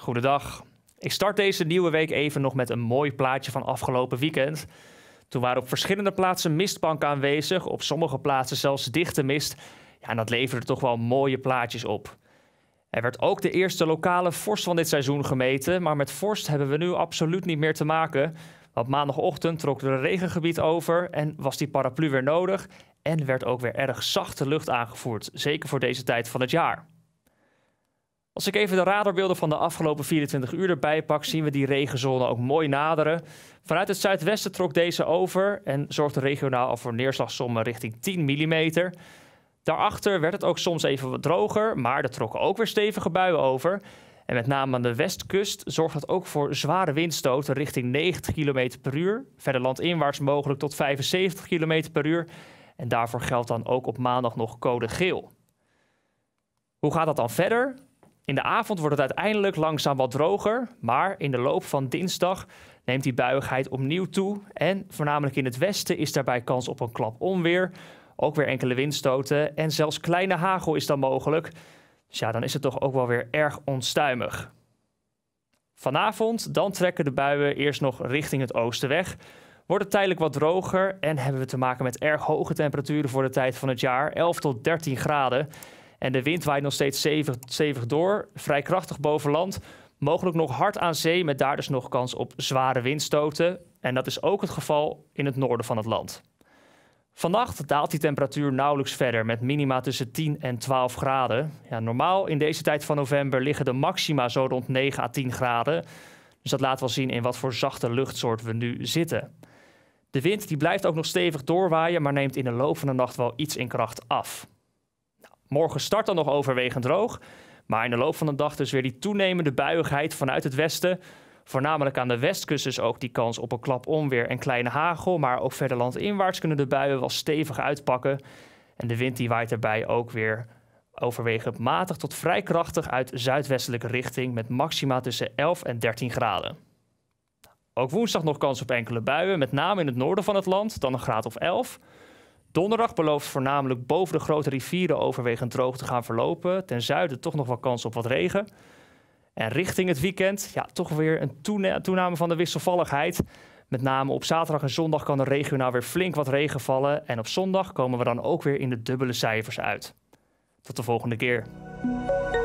Goedendag. Ik start deze nieuwe week even nog met een mooi plaatje van afgelopen weekend. Toen waren op verschillende plaatsen mistbanken aanwezig, op sommige plaatsen zelfs dichte mist. Ja, en dat leverde toch wel mooie plaatjes op. Er werd ook de eerste lokale vorst van dit seizoen gemeten, maar met vorst hebben we nu absoluut niet meer te maken. Want maandagochtend trok er een regengebied over en was die paraplu weer nodig en werd ook weer erg zachte lucht aangevoerd, zeker voor deze tijd van het jaar. Als ik even de radarbeelden van de afgelopen 24 uur erbij pak, zien we die regenzone ook mooi naderen. Vanuit het zuidwesten trok deze over en zorgde regionaal al voor neerslagsommen richting 10 mm. Daarachter werd het ook soms even wat droger, maar er trokken ook weer stevige buien over. En met name aan de westkust zorgt dat ook voor zware windstoten richting 90 km per uur. Verder landinwaarts mogelijk tot 75 km per uur. En daarvoor geldt dan ook op maandag nog code geel. Hoe gaat dat dan verder? In de avond wordt het uiteindelijk langzaam wat droger, maar in de loop van dinsdag neemt die buiigheid opnieuw toe. En voornamelijk in het westen is daarbij kans op een klap onweer. Ook weer enkele windstoten en zelfs kleine hagel is dan mogelijk. Dus ja, dan is het toch ook wel weer erg onstuimig. Vanavond dan trekken de buien eerst nog richting het oosten weg. Wordt het tijdelijk wat droger en hebben we te maken met erg hoge temperaturen voor de tijd van het jaar, 11 tot 13 graden. En de wind waait nog steeds stevig, door, vrij krachtig boven land. Mogelijk nog hard aan zee, met daar dus nog kans op zware windstoten. En dat is ook het geval in het noorden van het land. Vannacht daalt die temperatuur nauwelijks verder met minima tussen 10 en 12 graden. Ja, normaal in deze tijd van november liggen de maxima zo rond 9 à 10 graden. Dus dat laat wel zien in wat voor zachte luchtsoort we nu zitten. De wind die blijft ook nog stevig doorwaaien, maar neemt in de loop van de nacht wel iets in kracht af. Morgen start dan nog overwegend droog. Maar in de loop van de dag dus weer die toenemende buiigheid vanuit het westen. Voornamelijk aan de westkust is ook die kans op een klap onweer en kleine hagel. Maar ook verder landinwaarts kunnen de buien wel stevig uitpakken. En de wind die waait daarbij ook weer overwegend matig tot vrij krachtig uit zuidwestelijke richting. Met maxima tussen 11 en 13 graden. Ook woensdag nog kans op enkele buien, met name in het noorden van het land, dan een graad of 11. Donderdag belooft voornamelijk boven de grote rivieren overwegend droog te gaan verlopen. Ten zuiden toch nog wel kans op wat regen. En richting het weekend, ja, toch weer een toename van de wisselvalligheid. Met name op zaterdag en zondag kan er regionaal nou weer flink wat regen vallen. En op zondag komen we dan ook weer in de dubbele cijfers uit. Tot de volgende keer.